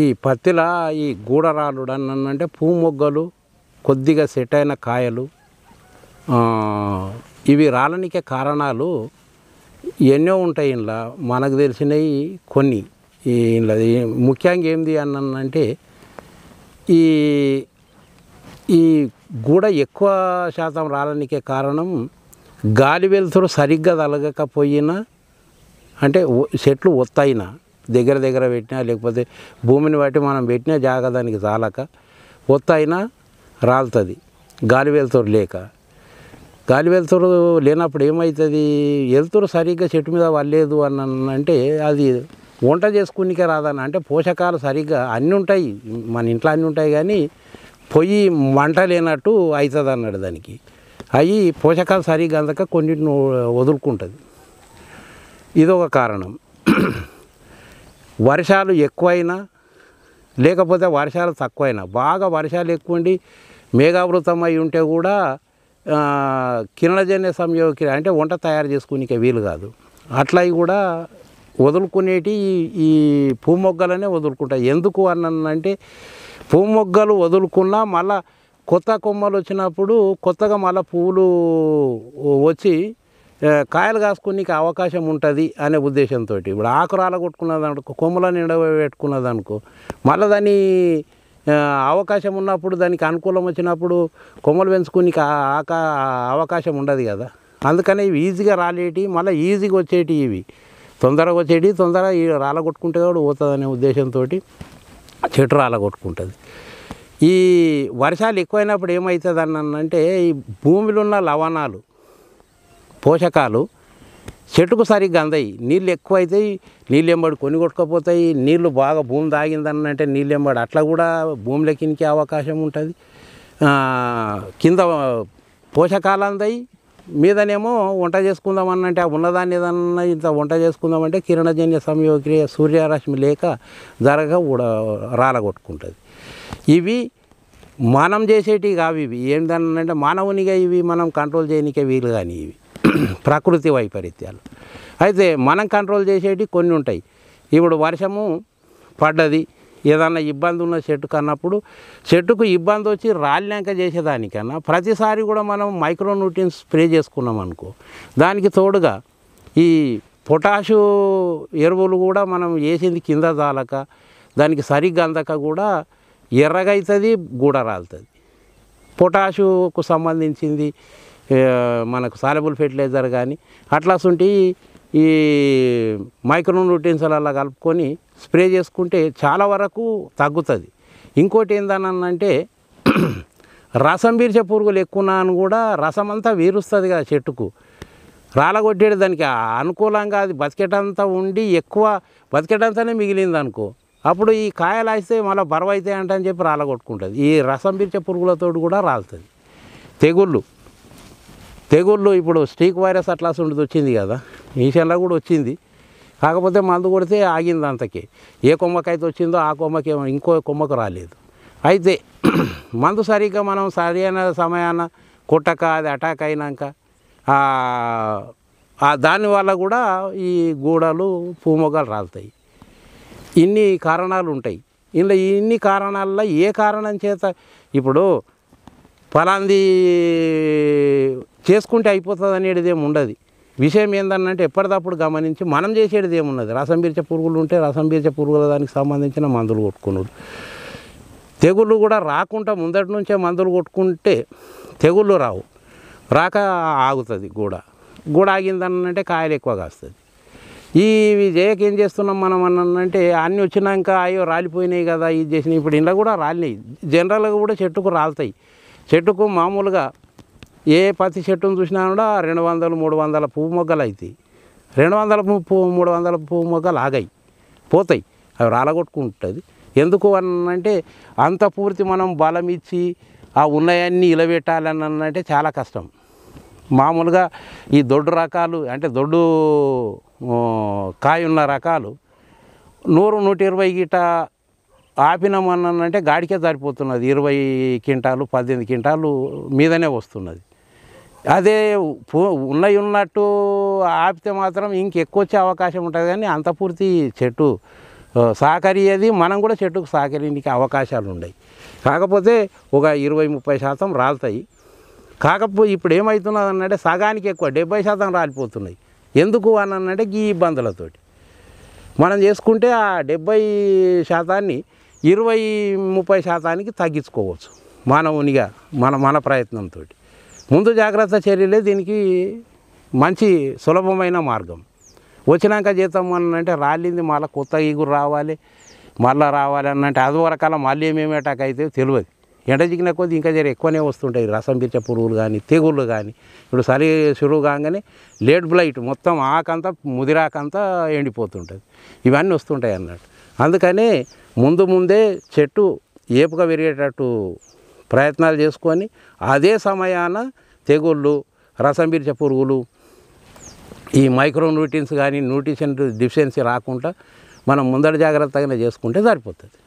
ఈ పత్తిలా ఈ గూడరాలు అని అంటే మొగ్గలు కొద్దిగా సెట్ అయిన కాయలు ఇవి రాలనికే కారణాలు ఎన్నో ఉంటాయి ఇంట్లో మనకు తెలిసినవి కొన్ని ఇంట్లో ముఖ్యంగా ఏంది అన్నంటే ఈ ఈ గూడ ఎక్కువ శాతం రాలనికే కారణం గాలి వెలుతురు సరిగ్గా తలగకపోయినా అంటే చెట్లు ఒత్తైనా దగ్గర దగ్గర పెట్టినా లేకపోతే భూమిని బట్టి మనం పెట్టినా దానికి చాలక ఒత్త అయినా రాలుతుంది గాలి వెలుతురు లేక గాలి వెలుతురు లేనప్పుడు ఏమవుతుంది వెలుతురు సరిగ్గా చెట్టు మీద వల్లేదు అని అంటే అది వంట చేసుకునికే రాదన్న అంటే పోషకాలు సరిగ్గా అన్నీ ఉంటాయి మన ఇంట్లో అన్నీ ఉంటాయి కానీ పొయ్యి వంట లేనట్టు అవుతుంది అన్నాడు దానికి అవి పోషకాలు సరిగ్గా అందక కొన్నిటిని వదులుకుంటుంది ఇదొక కారణం వర్షాలు ఎక్కువైనా లేకపోతే వర్షాలు తక్కువైనా బాగా వర్షాలు ఎక్కువండి మేఘావృతం అయి ఉంటే కూడా కిరణజన్య సంయోగ అంటే వంట తయారు చేసుకునే వీలు కాదు అట్లా కూడా వదులుకునేటి ఈ పూ మొగ్గలనే వదులుకుంటాయి ఎందుకు అన్నంటే పూ మొగ్గలు వదులుకున్నా మళ్ళా కొత్త కొమ్మలు వచ్చినప్పుడు కొత్తగా మళ్ళా పువ్వులు వచ్చి కాయలు కాసుకునే అవకాశం ఉంటుంది అనే ఉద్దేశంతో ఇప్పుడు ఆకు రాలగొట్టుకున్నదనుకో కొమ్మల నిండ పెట్టుకున్నదనుకో మళ్ళీ దాన్ని అవకాశం ఉన్నప్పుడు దానికి అనుకూలం వచ్చినప్పుడు కొమ్మలు పెంచుకొని ఆకా అవకాశం ఉండదు కదా అందుకని ఇవి ఈజీగా రాలేటి మళ్ళీ ఈజీగా వచ్చేటి ఇవి తొందరగా వచ్చేటి తొందరగా రాలగొట్టుకుంటే కూడా పోతుంది అనే ఉద్దేశంతో చెట్టు రాలగొట్టుకుంటుంది ఈ వర్షాలు ఎక్కువైనప్పుడు ఏమవుతుంది అంటే ఈ భూమిలో ఉన్న లవణాలు పోషకాలు చెట్టుకు సరిగ్గా అందాయి నీళ్ళు అవుతాయి నీళ్ళు ఎంబడి కొని కొట్టుకపోతాయి నీళ్ళు బాగా భూమి తాగిందని అంటే నీళ్ళు ఎంబడి అట్లా కూడా భూమిలోకి ఇంకే అవకాశం ఉంటుంది కింద పోషకాలు అందాయి మీదనేమో వంట చేసుకుందాం అన్నంటే ఆ ఉన్నదాన్ని ఏదన్నా ఇంత వంట చేసుకుందామంటే కిరణజన్య సంయోగ్రియ సూర్యరశ్మి లేక జరగ కూడా రాలగొట్టుకుంటుంది ఇవి మనం చేసేటివి కావు ఇవి ఏంటన్నంటే మానవునిగా ఇవి మనం కంట్రోల్ చేయనికే వీలు కానీ ఇవి ప్రకృతి వైపరీత్యాలు అయితే మనం కంట్రోల్ చేసేవి కొన్ని ఉంటాయి ఇప్పుడు వర్షము పడ్డది ఏదన్నా ఇబ్బంది ఉన్న చెట్టు కన్నప్పుడు చెట్టుకు ఇబ్బంది వచ్చి రాలినాక చేసేదానికన్నా ప్రతిసారి కూడా మనం మైక్రో న్యూట్రియన్స్ స్ప్రే చేసుకున్నాం అనుకో దానికి తోడుగా ఈ పొటాషు ఎరువులు కూడా మనం వేసింది కింద దాలక దానికి సరిగ్గా అందక కూడా ఎర్రగవుతుంది గూడ రాలుతుంది పొటాషుకు సంబంధించింది మనకు సాలబుల్ ఫెర్టిలైజర్ కానీ అట్లాసుంటి ఈ మైక్రో న్యూట్రియన్స్ అలా కలుపుకొని స్ప్రే చేసుకుంటే చాలా వరకు తగ్గుతుంది ఇంకోటి ఏందనంటే రసం పీల్చే పురుగులు ఎక్కువ అని కూడా రసం అంతా వీరుస్తుంది కదా చెట్టుకు రాలగొట్టేది దానికి అనుకూలంగా అది బతికేటంతా ఉండి ఎక్కువ బతికేటంతానే మిగిలింది అనుకో అప్పుడు ఈ కాయలు వేస్తే మళ్ళీ బరువు అవుతాయి అంటని చెప్పి రాలగొట్టుకుంటుంది ఈ రసం పీల్చే పురుగులతో కూడా రాలుతుంది తెగుళ్ళు తెగుళ్ళు ఇప్పుడు స్టీక్ వైరస్ అట్లా ఉండదు వచ్చింది కదా ఈషాలో కూడా వచ్చింది కాకపోతే మందు కొడితే ఆగింది అంతకి ఏ కొమ్మకైతే వచ్చిందో ఆ కొమ్మకి ఇంకో కొమ్మకు రాలేదు అయితే మందు సరిగ్గా మనం సరైన సమయాన కుట్టక అది అటాక్ అయినాక దాని వల్ల కూడా ఈ గూడలు పూమొగలు రాలుతాయి ఇన్ని కారణాలు ఉంటాయి ఇలా ఇన్ని కారణాల్లో ఏ కారణం చేత ఇప్పుడు ఫలాంది చేసుకుంటే అయిపోతుంది అనేది ఏమి ఉండదు విషయం ఏందన్నంటే ఎప్పటిదప్పుడు గమనించి మనం చేసేది ఏమున్నది రసం పీల్చే పురుగులు ఉంటే రసం పీల్చే పురుగుల దానికి సంబంధించిన మందులు కొట్టుకున్నాడు తెగుళ్ళు కూడా రాకుండా ముందటి నుంచే మందులు కొట్టుకుంటే తెగుళ్ళు రావు రాక ఆగుతుంది గూడ గూడ ఆగిందన్నంటే కాయలు ఎక్కువ కాస్తుంది ఇవి చేయక ఏం చేస్తున్నాం మనం అన్నంటే అన్నీ వచ్చినాక అయ్యో రాలిపోయినాయి కదా ఇది చేసినాయి ఇప్పుడు ఇండ్ల కూడా రాలినాయి జనరల్గా కూడా చెట్టుకు రాలుతాయి చెట్టుకు మామూలుగా ఏ పత్తి చెట్టును చూసినా కూడా రెండు వందలు మూడు వందల పువ్వు మొగ్గలు అవుతాయి రెండు వందల పువ్వు మూడు వందల పువ్వు మొగ్గలు ఆగాయి పోతాయి అవి రాలగొట్టుకుంటుంది ఎందుకు అన్నంటే అంత పూర్తి మనం బలం ఇచ్చి ఆ ఉన్నాయన్నీ ఇలబెట్టాలని అంటే చాలా కష్టం మామూలుగా ఈ దొడ్డు రకాలు అంటే దొడ్డు కాయున్న రకాలు నూరు నూట ఇరవై గిట ఆపినామన్నంటే గాడికే సరిపోతున్నది ఇరవై క్వింటాలు పద్దెనిమిది క్వింటాలు మీదనే వస్తున్నది అదే ఉన్నాయి ఉన్నట్టు ఆపితే మాత్రం ఇంకెక్కువ వచ్చే అవకాశం ఉంటుంది కానీ అంత పూర్తి చెట్టు సహకరియేది మనం కూడా చెట్టుకు సహకరించే అవకాశాలు ఉన్నాయి కాకపోతే ఒక ఇరవై ముప్పై శాతం రాలుతాయి కాకపోతే ఇప్పుడు ఏమవుతున్నది అన్నట్టే సగానికి ఎక్కువ డెబ్బై శాతం రాలిపోతున్నాయి ఎందుకు అని అన్నట్టే ఈ ఇబ్బందులతోటి మనం చేసుకుంటే ఆ డెబ్బై శాతాన్ని ఇరవై ముప్పై శాతానికి తగ్గించుకోవచ్చు మానవునిగా మన మన ప్రయత్నంతో ముందు జాగ్రత్త చర్యలే దీనికి మంచి సులభమైన మార్గం వచ్చినాక జీతం అంటే రాలింది మళ్ళీ కొత్త ఈగురు రావాలి మళ్ళీ రావాలి అన్నంటే అది వరకాల మళ్ళీ ఏమేమి అటాక్ అయితే తెలియదు ఎండ చిగిన కొద్ది ఇంకా జర ఎక్కువనే వస్తుంటాయి రసం పిచ్చ పురుగులు కానీ తెగుళ్ళు కానీ ఇప్పుడు సరి సురువు కాగానే లేట్ బ్లైట్ మొత్తం ఆకంతా ముదిరాకంతా ఎండిపోతుంటుంది ఇవన్నీ వస్తుంటాయి అన్నట్టు అందుకని ముందు ముందే చెట్టు ఏపుగా పెరిగేటట్టు ప్రయత్నాలు చేసుకొని అదే సమయాన తెగుళ్ళు రసం బిర్చ పురుగులు ఈ మైక్రో న్యూట్రియన్స్ కానీ న్యూట్రిషన్ డిఫిషియన్సీ రాకుండా మనం ముందర జాగ్రత్తగానే చేసుకుంటే సరిపోతుంది